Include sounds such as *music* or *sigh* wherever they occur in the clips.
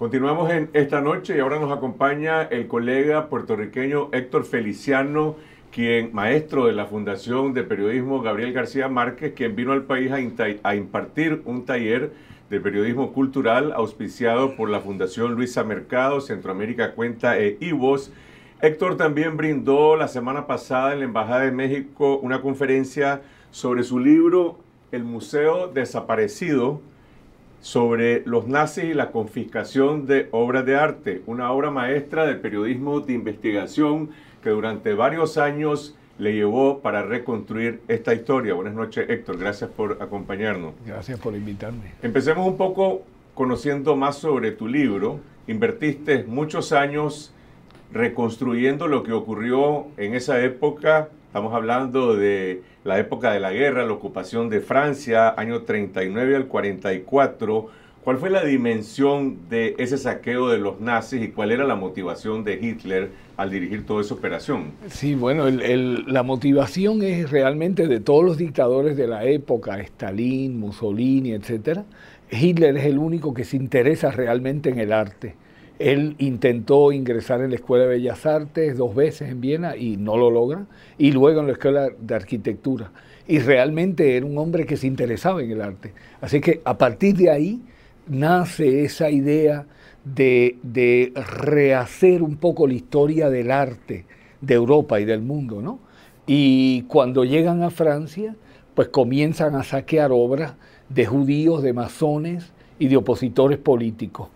Continuamos en esta noche y ahora nos acompaña el colega puertorriqueño Héctor Feliciano, quien maestro de la Fundación de Periodismo Gabriel García Márquez, quien vino al país a, impartir un taller de periodismo cultural auspiciado por la Fundación Luisa Mercado, Centroamérica Cuenta e IVOS. Héctor también brindó la semana pasada en la Embajada de México una conferencia sobre su libro El Museo Desaparecido, sobre los nazis y la confiscación de obras de arte, una obra maestra de periodismo de investigación que durante varios años le llevó para reconstruir esta historia. Buenas noches, Héctor. Gracias por acompañarnos. Gracias por invitarme. Empecemos un poco conociendo más sobre tu libro. Invertiste muchos años reconstruyendo lo que ocurrió en esa época Estamos hablando de la época de la guerra, la ocupación de Francia, año 39 al 44. ¿Cuál fue la dimensión de ese saqueo de los nazis y cuál era la motivación de Hitler al dirigir toda esa operación? Sí, bueno, la motivación es realmente de todos los dictadores de la época, Stalin, Mussolini, etc. Hitler es el único que se interesa realmente en el arte él intentó ingresar en la Escuela de Bellas Artes dos veces en Viena y no lo logra, y luego en la Escuela de Arquitectura. Y realmente era un hombre que se interesaba en el arte. Así que a partir de ahí nace esa idea de, rehacer un poco la historia del arte de Europa y del mundo, ¿no? Y cuando llegan a Francia, pues comienzan a saquear obras de judíos, de masones y de opositores políticos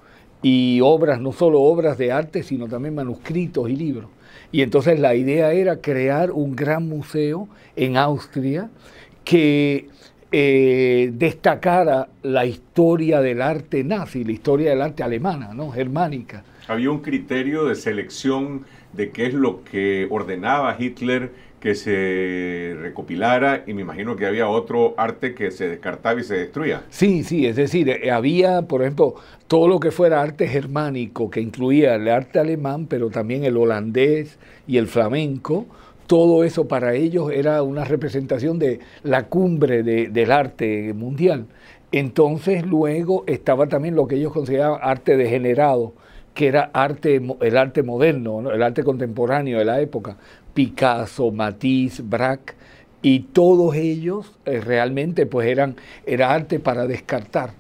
y obras, no solo obras de arte, sino también manuscritos y libros. Y entonces la idea era crear un gran museo en Austria que eh, destacara la historia del arte nazi, la historia del arte alemana, ¿no? germánica. Había un criterio de selección de qué es lo que ordenaba Hitler que se recopilara y me imagino que había otro arte que se descartaba y se destruía. Sí, sí, es decir, eh, había, por ejemplo, todo lo que fuera arte germánico, que incluía el arte alemán, pero también el holandés y el flamenco, todo eso para ellos era una representación de la cumbre del arte mundial. Entonces luego estaba también lo que ellos consideraban arte degenerado, que era arte, el arte moderno, el arte contemporáneo de la época, Picasso, Matisse, Brac y todos ellos eh, realmente pues eran, era arte para descartar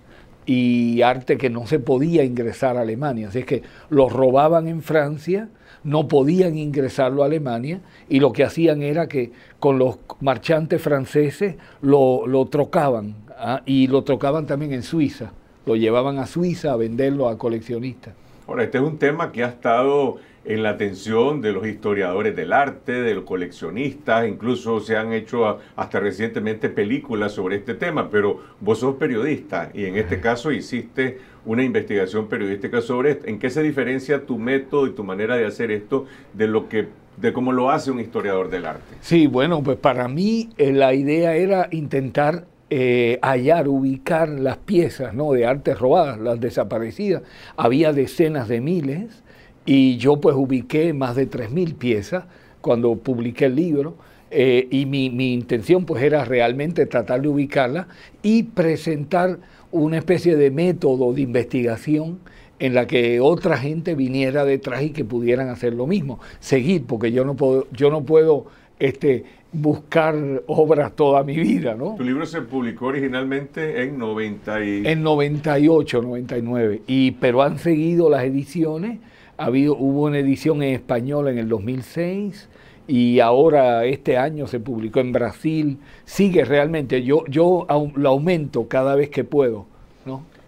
y arte que no se podía ingresar a Alemania. Así es que los robaban en Francia, no podían ingresarlo a Alemania y lo que hacían era que con los marchantes franceses lo, trocaban ¿ah? y lo trocaban también en Suiza, lo llevaban a Suiza a venderlo a coleccionistas. Ahora, este es un tema que ha estado en la atención de los historiadores del arte, de los coleccionistas, incluso se han hecho hasta recientemente películas sobre este tema, pero vos sos periodista y en este caso hiciste una investigación periodística sobre esto. ¿En qué se diferencia tu método y tu manera de hacer esto de lo que de cómo lo hace un historiador del arte? Sí, bueno, pues para mí eh, la idea era intentar eh, hallar, ubicar las piezas ¿no? de artes robadas, las desaparecidas. Había decenas de miles y yo pues ubiqué más de 3.000 piezas cuando publiqué el libro. Eh, y mi, intención pues era realmente tratar de ubicarla y presentar una especie de método de investigación en la que otra gente viniera detrás y que pudieran hacer lo mismo. Seguir, porque yo no puedo, yo no puedo este, buscar obras toda mi vida, ¿no? Tu libro se publicó originalmente en 90 y... En 98, 99, y, pero han seguido las ediciones habido, hubo una edición en español en el 2006 y ahora este año se publicó en Brasil. Sigue realmente, yo, yo lo aumento cada vez que puedo.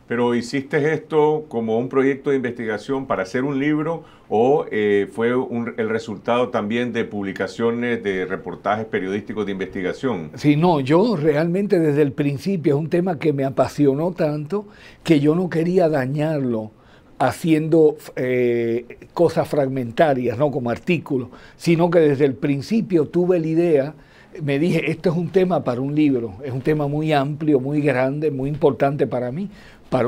Pero hiciste esto como un proyecto de investigación para hacer un libro o eh, fue el resultado también de publicaciones, de reportajes periodísticos de investigación? Sí, no, yo realmente desde el principio es un tema que me apasionó tanto que yo no quería dañarlo haciendo eh, cosas fragmentarias, no como artículos, sino que desde el principio tuve la idea, me dije, esto es un tema para un libro, es un tema muy amplio, muy grande, muy importante para mí,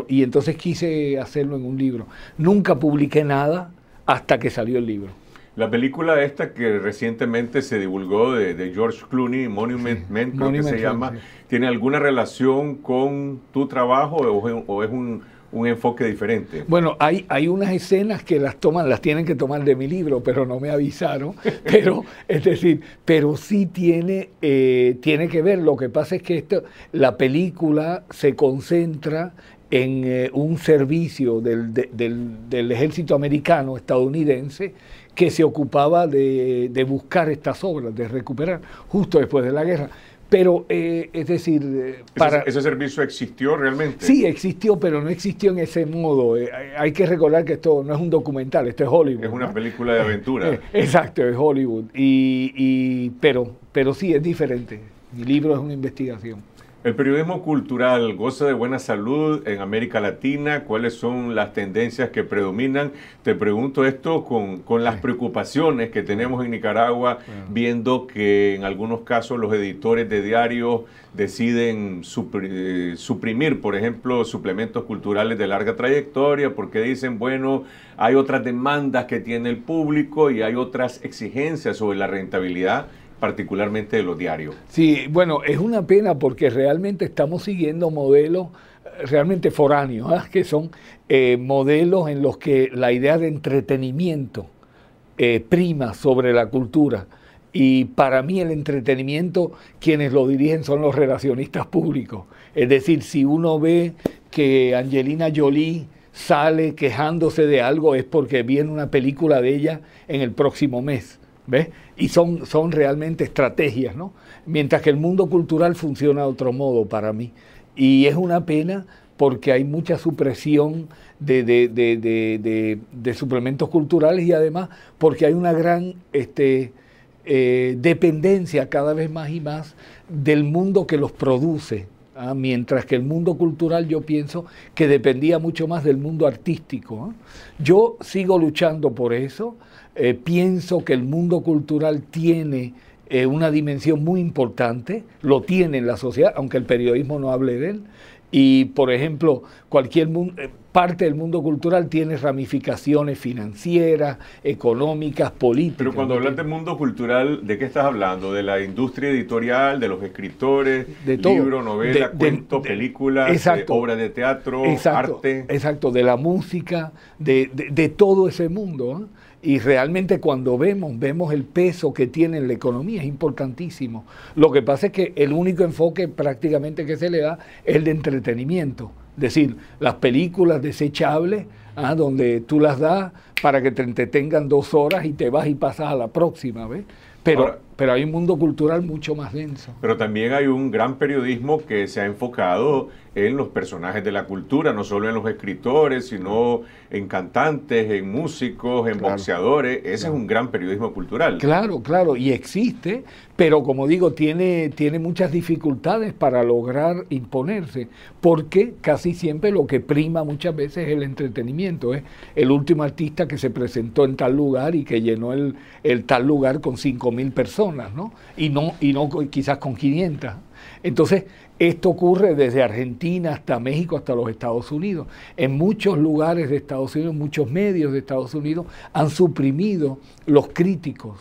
y entonces quise hacerlo en un libro. Nunca publiqué nada hasta que salió el libro. La película esta que recientemente se divulgó de, George Clooney, Monument Men, creo que se llama, ¿tiene alguna relación con tu trabajo o es un un enfoque diferente. Bueno, hay, hay unas escenas que las toman, las tienen que tomar de mi libro, pero no me avisaron. *laughs* Pero, es decir, pero sí tiene, eh, tiene que ver. Lo que pasa es que esto, la película se concentra en eh, un servicio del, ejército americano estadounidense que se ocupaba de, de buscar estas obras, de recuperar, justo después de la guerra. Pero, eh, es decir, eh, para... ¿Ese, servicio existió realmente? Sí, existió, pero no existió en ese modo. Eh, hay que recordar que esto no es un documental, esto es Hollywood. Es una película de aventura. *laughs* exacto, es Hollywood. Y, y, pero, pero sí, es diferente. Mi libro es una investigación. El periodismo cultural goza de buena salud en América Latina. ¿Cuáles son las tendencias que predominan? Te pregunto esto con, con las preocupaciones que tenemos en Nicaragua, viendo que en algunos casos los editores de diarios deciden eh, suprimir, por ejemplo, suplementos culturales de larga trayectoria, porque dicen, bueno, hay otras demandas que tiene el público y hay otras exigencias sobre la rentabilidad particularmente de los diarios. Sí, bueno, es una pena porque realmente estamos siguiendo modelos eh, realmente foráneos, ¿ah? que son eh, modelos en los que la idea de entretenimiento eh, prima sobre la cultura. Y para mí el entretenimiento, quienes lo dirigen son los relacionistas públicos. Es decir, si uno ve que Angelina Jolie sale quejándose de algo, es porque viene una película de ella en el próximo mes y son, son realmente estrategias, ¿no? Mientras que el mundo cultural funciona de otro modo para mí. Y es una pena porque hay mucha supresión de, suplementos culturales y además porque hay una gran este, eh, dependencia cada vez más y más del mundo que los produce Ah, mientras que el mundo cultural yo pienso que dependía mucho más del mundo artístico. ¿eh? Yo sigo luchando por eso, eh, pienso que el mundo cultural tiene eh, una dimensión muy importante, lo tiene en la sociedad, aunque el periodismo no hable de él, y, por ejemplo, cualquier eh, parte del mundo cultural tiene ramificaciones financieras, económicas, políticas. Pero cuando hablas del mundo cultural, ¿de qué estás hablando? ¿De la industria editorial, de los escritores, de libro, novela, cuento, de, película, obra de teatro, arte? Exacto, de la música, de, todo ese mundo. Y realmente cuando vemos, vemos el peso que tiene la economía, es importantísimo. Lo que pasa es que el único enfoque prácticamente que se le da es el de entretenimiento. Es decir, las películas desechables, ¿ah? donde tú las das para que te entretengan dos horas y te vas y pasas a la próxima, ¿ves? Pero, pero hay un mundo cultural mucho más denso. Pero también hay un gran periodismo que se ha enfocado en los personajes de la cultura, no solo en los escritores, sino en cantantes, en músicos, en boxeadores. Ese es un gran periodismo cultural. Claro, claro, y existe, pero como digo, tiene, tiene muchas dificultades para lograr imponerse, porque casi siempre lo que prima muchas veces es el entretenimiento. Es ¿eh? el último artista que se presentó en tal lugar y que llenó el, el tal lugar con 5.000 personas, ¿no? Y, no, y no quizás con 500. Entonces, esto ocurre desde Argentina hasta México, hasta los Estados Unidos. En muchos lugares de Estados Unidos, muchos medios de Estados Unidos han suprimido los críticos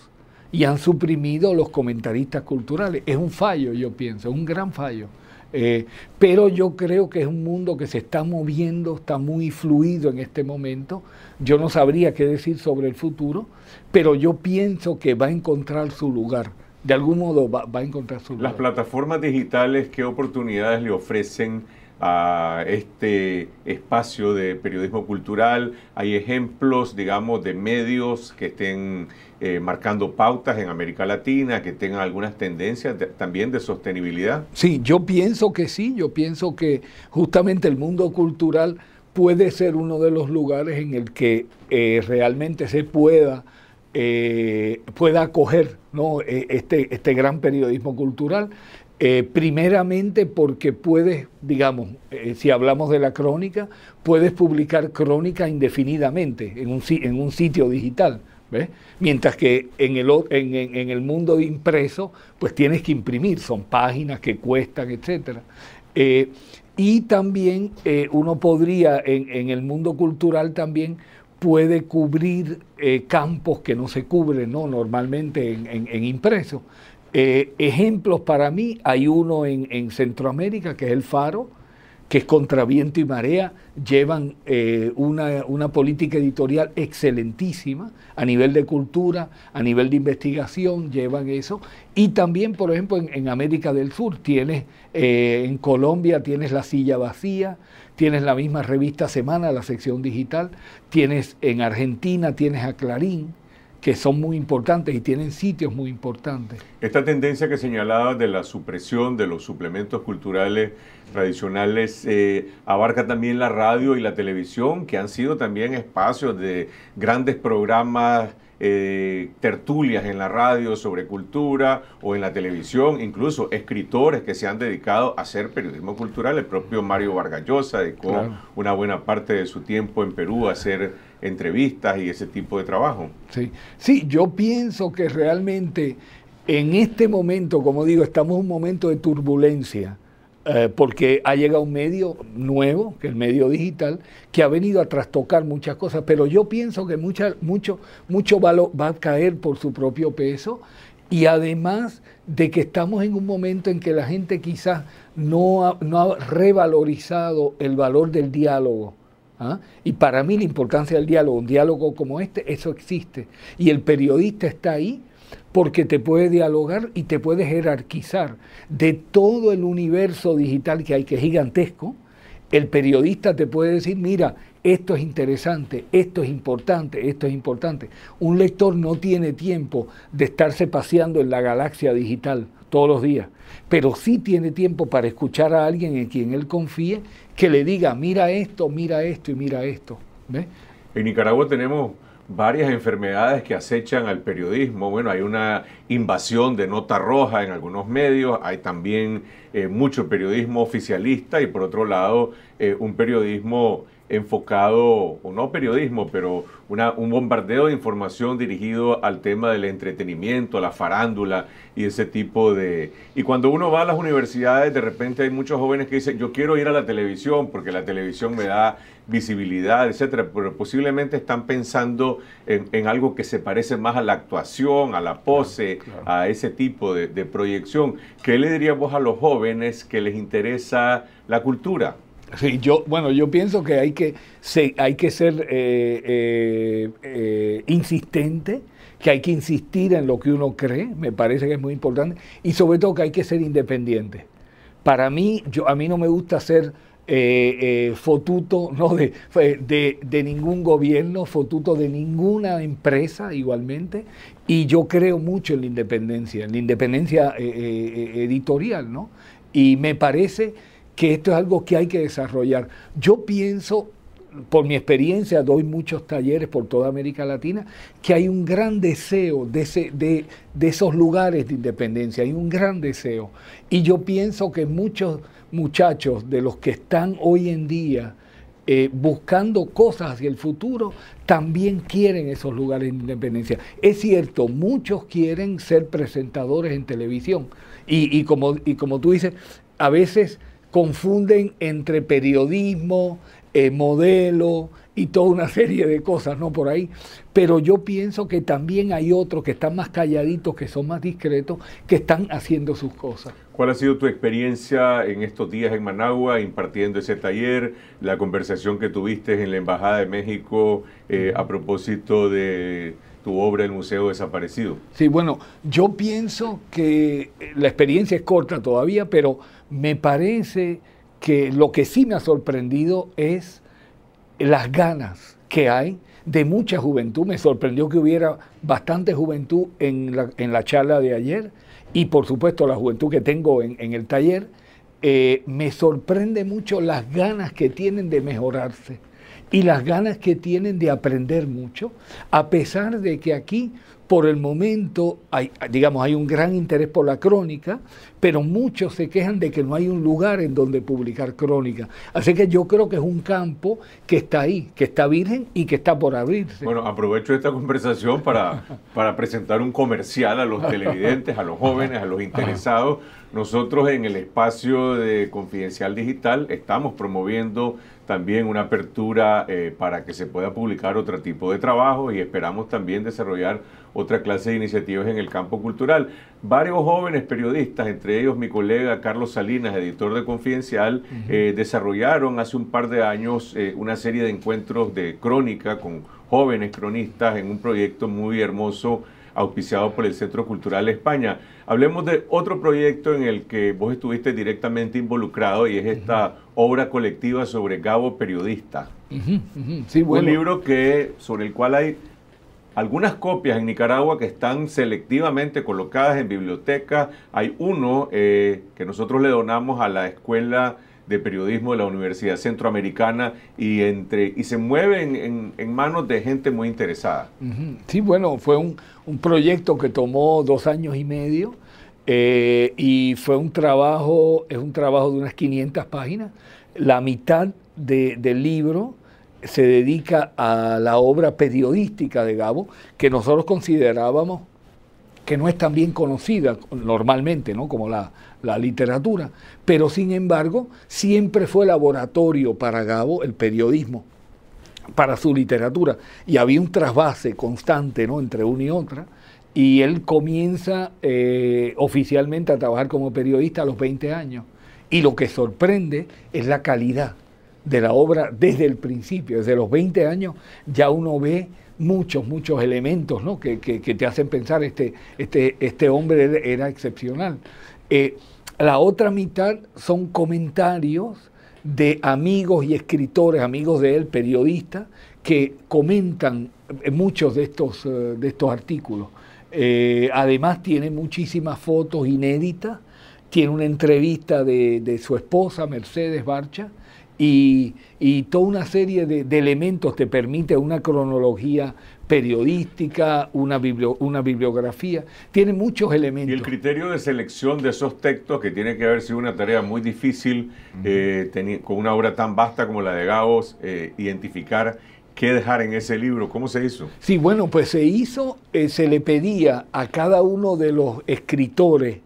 y han suprimido los comentaristas culturales. Es un fallo, yo pienso, un gran fallo. Eh, pero yo creo que es un mundo que se está moviendo, está muy fluido en este momento. Yo no sabría qué decir sobre el futuro, pero yo pienso que va a encontrar su lugar de algún modo va, a encontrar su lugar. Las plataformas digitales, ¿qué oportunidades le ofrecen a este espacio de periodismo cultural? ¿Hay ejemplos, digamos, de medios que estén eh, marcando pautas en América Latina, que tengan algunas tendencias también de sostenibilidad? Sí, yo pienso que sí, yo pienso que justamente el mundo cultural puede ser uno de los lugares en el que eh, realmente se pueda eh, pueda acoger e, este, este gran periodismo cultural. Eh, primeramente porque puedes, digamos, eh, si hablamos de la crónica, puedes publicar crónica indefinidamente en un, sitio digital. Mientras que en el, en, el mundo impreso, pues tienes que imprimir, son páginas que cuestan, etc. Eh, y también uno podría, en el mundo cultural también, puede cubrir eh, campos que no se cubren normalmente en, en, impreso. Eh, ejemplos para mí, hay uno en, en, Centroamérica, que es el faro, que contra viento y marea llevan eh, una, política editorial excelentísima a nivel de cultura, a nivel de investigación, llevan eso. Y también, por ejemplo, en, América del Sur tienes, eh, en Colombia tienes La Silla Vacía, tienes la misma revista Semana, la sección digital, tienes en Argentina, tienes a Clarín, que son muy importantes y tienen sitios muy importantes. Esta tendencia que señalaba de la supresión de los suplementos culturales tradicionales eh, abarca también la radio y la televisión, que han sido también espacios de grandes programas. Eh, tertulias en la radio sobre cultura o en la televisión, incluso escritores que se han dedicado a hacer periodismo cultural. El propio Mario Vargallosa dedicó una buena parte de su tiempo en Perú a hacer entrevistas y ese tipo de trabajo. Sí, sí yo pienso que realmente en este momento, como digo, estamos en un momento de turbulencia. Eh, porque ha llegado un medio nuevo, que es el medio digital, que ha venido a trastocar muchas cosas, pero yo pienso que mucho, mucho va, va a caer por su propio peso y además de que estamos en un momento en que la gente quizás no no ha revalorizado el valor del diálogo. ¿Ah? Y para mí la importancia del diálogo, un diálogo como este, eso existe. Y el periodista está ahí porque te puede dialogar y te puede jerarquizar. De todo el universo digital que hay, que es gigantesco, el periodista te puede decir, mira, esto es interesante, esto es importante, esto es importante. Un lector no tiene tiempo de estarse paseando en la galaxia digital todos los días, pero sí tiene tiempo para escuchar a alguien en quien él confíe que le diga, mira esto, mira esto y mira esto. En Nicaragua tenemos varias enfermedades que acechan al periodismo. Bueno, hay una invasión de nota roja en algunos medios, hay también eh, mucho periodismo oficialista y por otro lado eh, un periodismo enfocado, o no periodismo, pero un bombardeo de información dirigido al tema del entretenimiento, la farándula y ese tipo de... Y cuando uno va a las universidades, de repente hay muchos jóvenes que dicen, yo quiero ir a la televisión porque la televisión me da visibilidad, etcétera, pero posiblemente están pensando en, algo que se parece más a la actuación, a la pose, a ese tipo de, de proyección. ¿Qué le dirías vos a los jóvenes que les interesa la cultura? yo, bueno, yo pienso que hay que, hay que ser eh, eh, eh, insistente, que hay que insistir en lo que uno cree, me parece que es muy importante, y sobre todo que hay que ser independiente. Para mí, yo, a mí no me gusta ser fotuto *laughs* no de, ningún gobierno, fotuto de ninguna empresa igualmente, y yo creo mucho en la independencia, en la independencia editorial, ¿no? Y me parece que esto es algo que hay que desarrollar. Yo pienso, por mi experiencia, doy muchos talleres por toda América Latina, que hay un gran deseo de, esos lugares de independencia, hay un gran deseo. Y yo pienso que muchos muchachos de los que están hoy en día, eh, buscando cosas hacia el futuro, también quieren esos lugares de independencia. Es cierto, muchos quieren ser presentadores en televisión. Y, como, y como tú dices, a veces confunden entre periodismo, eh, modelo y toda una *laughs* serie de cosas, ¿no? Por ahí. Pero yo pienso que también hay otros que están más calladitos, que son más discretos, que están haciendo sus cosas. ¿Cuál ha sido tu experiencia en estos días en Managua impartiendo ese taller, la conversación que tuviste en la Embajada de México eh, a propósito de tu obra El Museo Desaparecido? Sí, bueno, yo pienso que la experiencia es corta todavía, pero me parece que lo que sí me ha sorprendido es las ganas que hay de mucha juventud. Me sorprendió que hubiera bastante juventud en la, charla de ayer y por supuesto la juventud que tengo en, el taller. Eh, me sorprende mucho las ganas que tienen de mejorarse y las ganas que tienen de aprender mucho, a pesar de que aquí por el momento, hay, digamos, hay un gran interés por la crónica, pero muchos se quejan de que no hay un lugar en donde publicar crónica. Así que yo creo que es un campo que está ahí, que está virgen y que está por abrirse. Bueno, aprovecho esta conversación para, para presentar un comercial a los televidentes, a los jóvenes, a los interesados. Nosotros en el espacio de Confidencial Digital estamos promoviendo también una apertura eh, para que se pueda publicar otro tipo de trabajo y esperamos también desarrollar otra clase de iniciativas en el campo cultural. Varios jóvenes periodistas, entre ellos mi colega Carlos Salinas, editor de Confidencial, eh, desarrollaron hace un par de años eh, una serie de encuentros de crónica con jóvenes cronistas en un proyecto muy hermoso auspiciado por el Centro Cultural España. Hablemos de otro proyecto en el que vos estuviste directamente involucrado y es esta obra colectiva sobre Gabo Periodista. Un libro que, sobre el cual hay algunas copias en Nicaragua que están selectivamente colocadas en bibliotecas. Hay uno eh, que nosotros le donamos a la escuela de Periodismo de la Universidad Centroamericana y, entre, y se mueve en, manos de gente muy interesada. Sí, bueno, fue un, proyecto que tomó dos años y medio eh, y fue un trabajo, es un trabajo de unas 500 páginas. La mitad del libro se dedica a la obra periodística de Gabo, que nosotros considerábamos que no es tan bien conocida normalmente, ¿no? Como la, literatura, pero sin embargo siempre fue laboratorio para Gabo el periodismo, para su literatura, y había un trasvase constante, ¿no? Entre una y otra, y él comienza eh, oficialmente a trabajar como periodista a los 20 años. Y lo que sorprende es la calidad de la obra desde el principio, desde los 20 años ya uno ve muchos, muchos elementos que, te hacen pensar este, este, este hombre era excepcional. Eh, la otra mitad son comentarios de amigos y escritores, amigos de él, periodistas, que comentan muchos de estos, eh, de estos artículos. Eh, además tiene muchísimas fotos inéditas, tiene una entrevista de, de su esposa, Mercedes Barcha, y, toda una serie de, elementos te permite una cronología periodística, una, bibliografía, tiene muchos elementos. Y el criterio de selección de esos textos, que tiene que haber sido una tarea muy difícil, eh, con una obra tan vasta como la de Gaos, eh, identificar qué dejar en ese libro, ¿cómo se hizo? Sí, bueno, pues se hizo, eh, se le pedía a cada uno de los escritores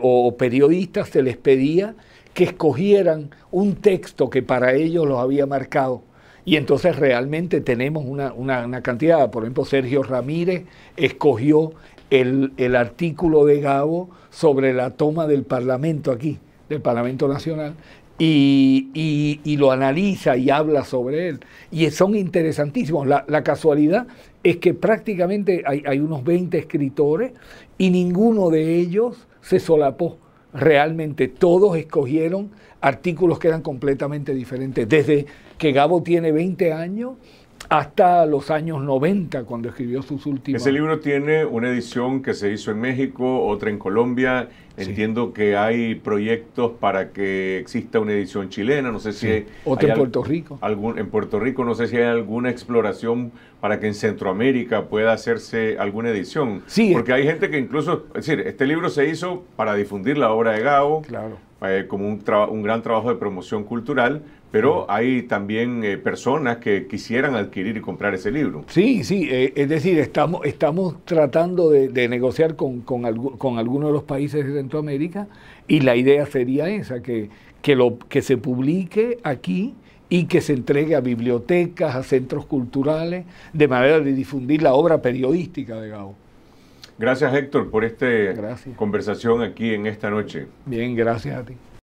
o periodistas, se les pedía que escogieran un texto que para ellos los había marcado. Y entonces realmente tenemos una, cantidad. Por ejemplo, Sergio Ramírez escogió el, artículo de Gabo sobre la toma del Parlamento aquí, del Parlamento Nacional, y, lo analiza y habla sobre él. Y son interesantísimos. La, casualidad es que prácticamente hay, hay, unos 20 escritores y ninguno de ellos se solapó realmente todos escogieron artículos que eran completamente diferentes. Desde que Gabo tiene 20 años, hasta los años 90 cuando escribió sus últimos. Ese libro tiene una edición que se hizo en México, otra en Colombia. Entiendo que hay proyectos para que exista una edición chilena, no sé si... Hay, otra en Puerto Rico. en Puerto Rico no sé si hay alguna exploración para que en Centroamérica pueda hacerse alguna edición. Sí. Porque hay gente que incluso, es decir, este libro se hizo para difundir la obra de Gao. Claro eh, como un, gran trabajo de promoción cultural, pero hay también eh, personas que quisieran adquirir y comprar ese libro. Sí, sí, eh, es decir, estamos, estamos tratando de, negociar con, algunos de los países de Centroamérica y la idea sería esa, que, que, lo, que se publique aquí y que se entregue a bibliotecas, a centros culturales, de manera de difundir la obra periodística de Gao. Gracias Héctor por esta conversación aquí en esta noche. Bien, gracias a ti.